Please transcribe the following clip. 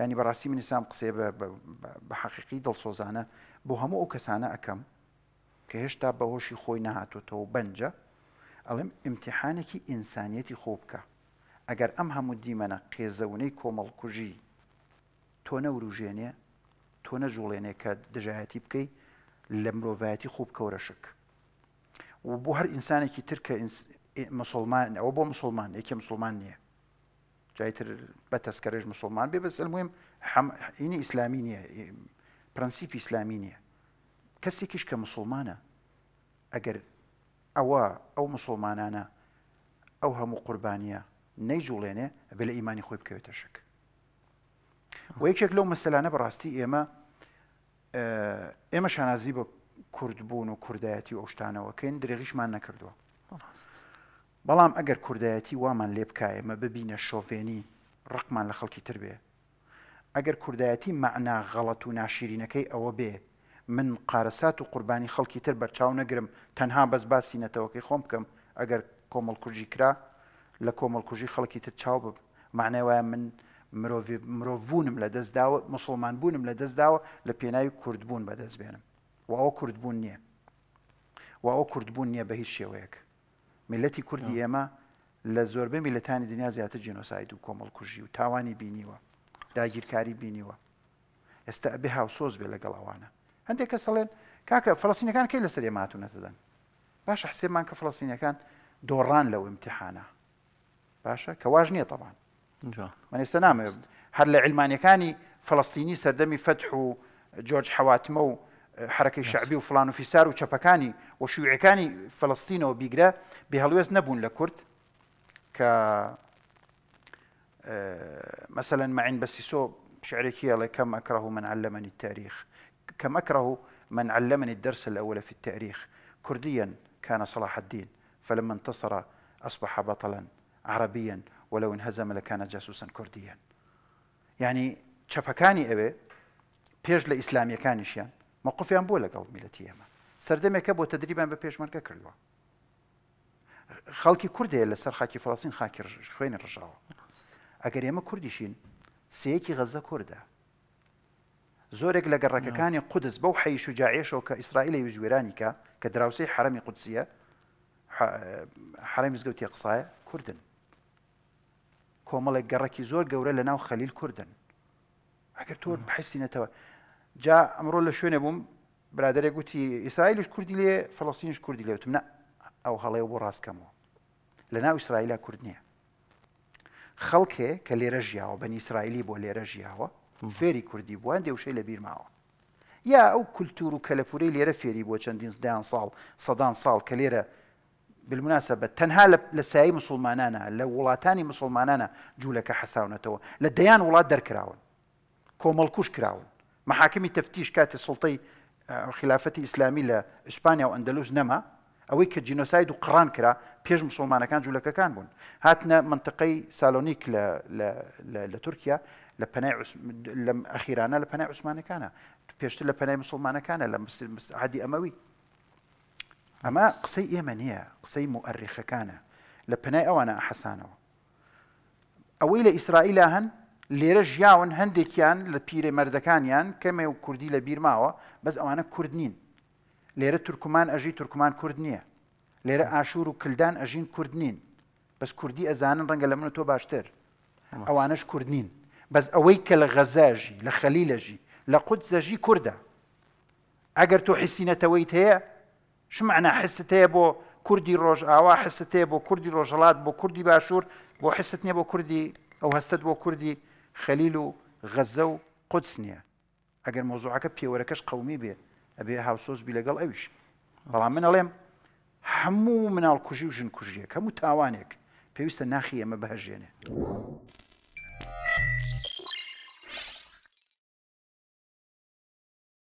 ینی بەڕاستی منیسام قسێ بە حەقیقی دڵسۆزانە بۆ هەموو ئەو کەسانە ئەەکەم کە هێشتا بەهۆشی خۆی نهاتۆتەوە بەنجە ئەڵێم ئیمتحانێکی ئینسانیەتی خۆ بکە ئەگەر ئەم هەموو دیمەنە قێزەونەی کۆمەڵکوژی تۆ نەوروژێنێ تۆ نەژوڵێنێ کە دژایەتی بکەی لە مرۆڤایەتی خوب کەورەشک و بۆ هەر ئینسانێکی ترکە مسلمان ئەوە بۆ مسلمان یەکێ مسلمان نییە جایتر بە تەسکەرش مسلمان بێ بەس ئەلمهم عینی ئیسلامی نییە پرەنسیپی ئیسلامی نییە کەسێکیش کە مسلمانە ئەگەر ئەوە ئەو مسلمانانە ئەو هەموو قوربانیە نەیجوڵێنێ بە لە ئیمانی خۆی بکەوێتە شک و یەکێک لەو مەسەلانە بەڕاستی ئێمە ئێمە شانازی بە کوردبوون و کوردایەتی ئەو شتانەوە کەین درێغیشمان نەکردووە بەڵام ئەگەر کوردایەتی وامان لێ بکایەمە ببینە شۆڤێنی ڕقمان لە خەڵکی تر بێ ئەگەر کوردایەتی معنا غەڵەت و ناشیرینەکەی ئەوە بێ من قارەسات و قوربانی خەڵکی تر بەرچاو نەگرم تەنها بەس باسی نەتەوەکەی خۆم بکەم ئەگەر کۆمەڵ کوژی کرا لە کۆمەڵ کوژی خەڵکی تر چاو بم معنای وایە من مرۆڤبوونم لە دەستداوە مسلمان بوونم لە دەستداوە لە پێناوی کوردبوون بەدەست بێنم و ئەوە کوردبوون نییە و ئەوە کوردبوون نییە بە هیچ شێوەیەک ملەتی کوردی ئێمە لە زۆربەی میلەتانی دنیا زیاتر جینۆساید و کۆمەڵ کوژی و تاوانی بینیوە داگیرکاری بینیوە ئێستا ئەبێ هاوسۆز بێ لەگەڵ ئەوانە هەندێک کەس ئەڵێن کاکە فلسینەکان کەی لەسەر ئێماتونەتەدەن باشە حسێمان کە فلسینەکان دۆڕان لەو امتحانە باشە کەواژ نییە تەوان من ئێستا نامێت هەر لە علمانیەکانی فلستینی سەردەمی فتح و جۆرج حواتمە و حركه شعبي وفلان فلان و فیسار فلسطين وبيغرا بهلويز نبون لكرد ك آه، مثلا هەڵوێز نەبوون لە کورد کە كم اكره من علمني التاريخ كم أكره من علمني الدرس الأول في التاريخ كرديا كان صلاح الدين فلما انتصر أصبح بطلا عربيا ولو انهزم لكان جاسوسا كرديا يعني شبكاني أبي بيج لإسلامي كانش يعني مەقفیان بۆ لەگەڵ میلەتی ئێمە سەردەمێکە بۆ تدریبان بە پێشمەرگە کردووە خەڵکی کورد هەیە لەسەر خاکی فلاسین خاکی خوێنی ڕژاوە ئەگەر ئێمە کوردیشین سەیەکی غەزە کووردە زۆرێک لە گەڕەکەەکانی نعم. قودس بەو حەیش و جاعێشەوە کە ئیسرائیلی وژێرانیکە کە دراوسی حرەمی قودسیە حرەمی زگەوتی قسایە کوردن کۆمەڵێک گەڕەکی زۆر گەورە لە ناو خەلیل کوردن ئەگەر تۆ بحسینەتەوە نعم. جا ئەمڕۆ لە شوێنە بووم برادێک گوتی ئیسرائیلش کوردی لێ فلسینش کوردی لێ وتم ئەو هەڵەیە بۆ ڕاستکەمەوە لە ناو ئیسرائیلا کورد نییە خەڵکێ کە لێرە ژیاوە بەنی ئیسرائیلی بۆ لێرە ژیاوە فێری کوردی بووان دێوشەی لە بیرماوە یا ئەو کولتور و کەلەپورەی لێرە فێری بۆ چەندین دایان ساڵ سەدان ساڵ کە لێرە بالمناسە بە تەنها لە سایی مسلمانانە لە وڵاتانی مسلمانانە جوولەکە حەساونەتەوە لە دەیان وڵات دەرکراون کۆمەڵکوش کراون محاكم تفتيش كاتي سلطي الخلافة آه، الاسلامي لاسبانيا ئیسپانیا نما اويك جينوسايد وقران كرا بيج مسلمان كان کرا كان بون هاتنا منطقي سالونيك ل ل لە تورکیا لە ئەخیرانە لە پەنای عوسمانەکانە پێشتر لە پەنای مسلمانەکانە لە عادی اموي اما قصي يمنيه قصي قسەی كان لبناء پەنای ئەوانە اويل اسرائيل هن لێرە ژیاون هەندێکیان لە پیرە مردەکانیان کەمێ و کوردی لە بیرماوە بەس ئەوانە کورد نین لێرە تورکمان ئەژی تورکمان کورد نییە لێرە ئاشور و کلدان ئەژین کورد نین بەس کوردی ئەزانن ڕەنگە لە منە تۆ باشتر ئەوانش کورد نین بەس ئەوەی کە لە غەزاژی لە خەلی لەژی لە قوت زەژی کووردە ئەگەر تۆ حیسینەتەوەیت هەیە شمعنا حست هەیە بۆ کوردی ڕۆژ ئاوا حست هەیە بۆ کوردی ڕۆژهڵات بۆ کوردی باشوور بۆ حست نیە بۆ کوردی ئەو هەستت بۆ کوردی خەلیل و غەزە و قوتس نییە ئەگەر مۆزوعەکە پێوەرەکەش قەومی بێ ئەبێ هاوسۆزبی لەگەڵ ئەوش بەڵام من ئەڵێم هەموو مناڵ کوژی و ژن کوژیە هەموو تاوانێک پێویستە ناخی ئەمە بەهژێنێ.